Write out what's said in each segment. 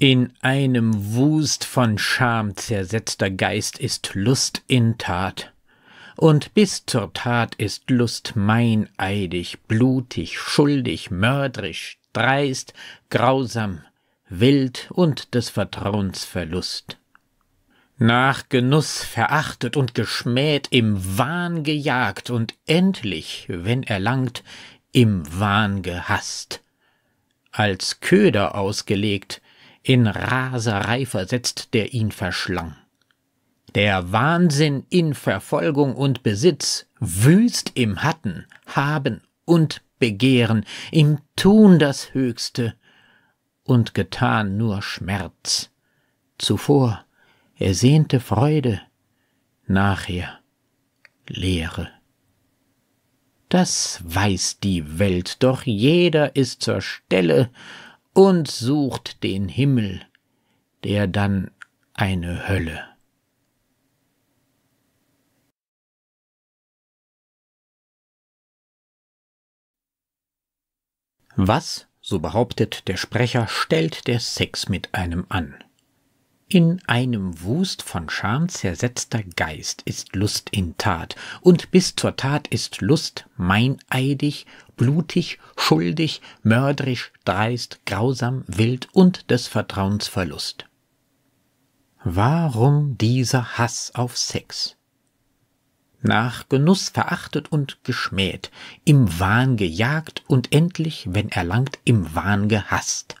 In einem Wust von Scham zersetzter Geist ist Lust in Tat, und bis zur Tat ist Lust meineidig, blutig, schuldig, mördrisch, dreist, grausam, wild und des Vertrauens Verlust. Nach Genuss verachtet und geschmäht, im Wahn gejagt und endlich, wenn erlangt, im Wahn gehasst. Als Köder ausgelegt, in Raserei versetzt, der ihn verschlang. Der Wahnsinn in Verfolgung und Besitz, wüst im Hatten, Haben und Begehren, im Tun das Höchste und getan nur Schmerz. Zuvor ersehnte Freude, nachher Leere. Das weiß die Welt, doch jeder ist zur Stelle, und sucht den Himmel, der dann eine Hölle. Was, so behauptet der Sprecher, stellt der Sex mit einem an? In einem Wust von Scham zersetzter Geist ist Lust in Tat, und bis zur Tat ist Lust meineidig, blutig, schuldig, mörderisch, dreist, grausam, wild und des Vertrauens Verlust. Warum dieser Hass auf Sex? nach Genuss verachtet und geschmäht, im Wahn gejagt und endlich, wenn erlangt, im Wahn gehasst.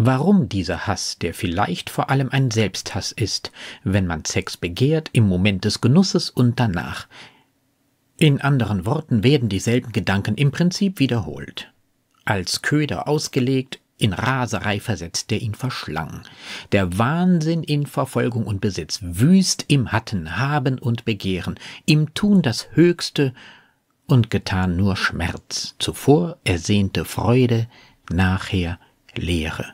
Warum dieser Hass, der vielleicht vor allem ein Selbsthass ist, wenn man Sex begehrt, im Moment des Genusses und danach. In anderen Worten werden dieselben Gedanken im Prinzip wiederholt. Als Köder ausgelegt, in Raserei versetzt, der ihn verschlang. Der Wahnsinn in Verfolgung und Besitz, wüst im Hatten, Haben und Begehren, im Tun das Höchste und getan nur Schmerz, zuvor ersehnte Freude, nachher Leere.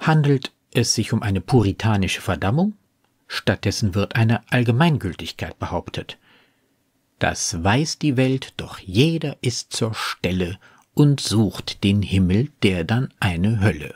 Handelt es sich um eine puritanische Verdammung? Stattdessen wird eine Allgemeingültigkeit behauptet. Das weiß die Welt, doch jeder ist zur Stelle und sucht den Himmel, der dann eine Hölle.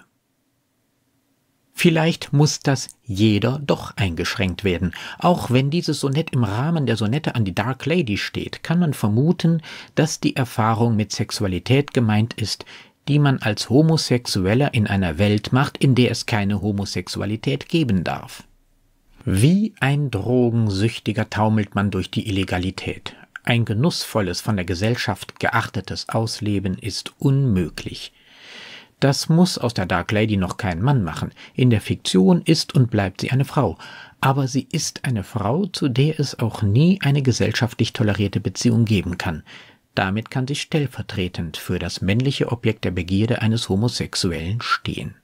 Vielleicht muss das jeder doch eingeschränkt werden. Auch wenn dieses Sonett im Rahmen der Sonette an die Dark Lady steht, kann man vermuten, dass die Erfahrung mit Sexualität gemeint ist, die man als Homosexueller in einer Welt macht, in der es keine Homosexualität geben darf. Wie ein Drogensüchtiger taumelt man durch die Illegalität. Ein genussvolles, von der Gesellschaft geachtetes Ausleben ist unmöglich. Das muss aus der Dark Lady noch kein Mann machen. In der Fiktion ist und bleibt sie eine Frau. Aber sie ist eine Frau, zu der es auch nie eine gesellschaftlich tolerierte Beziehung geben kann. Damit kann sie stellvertretend für das männliche Objekt der Begierde eines Homosexuellen stehen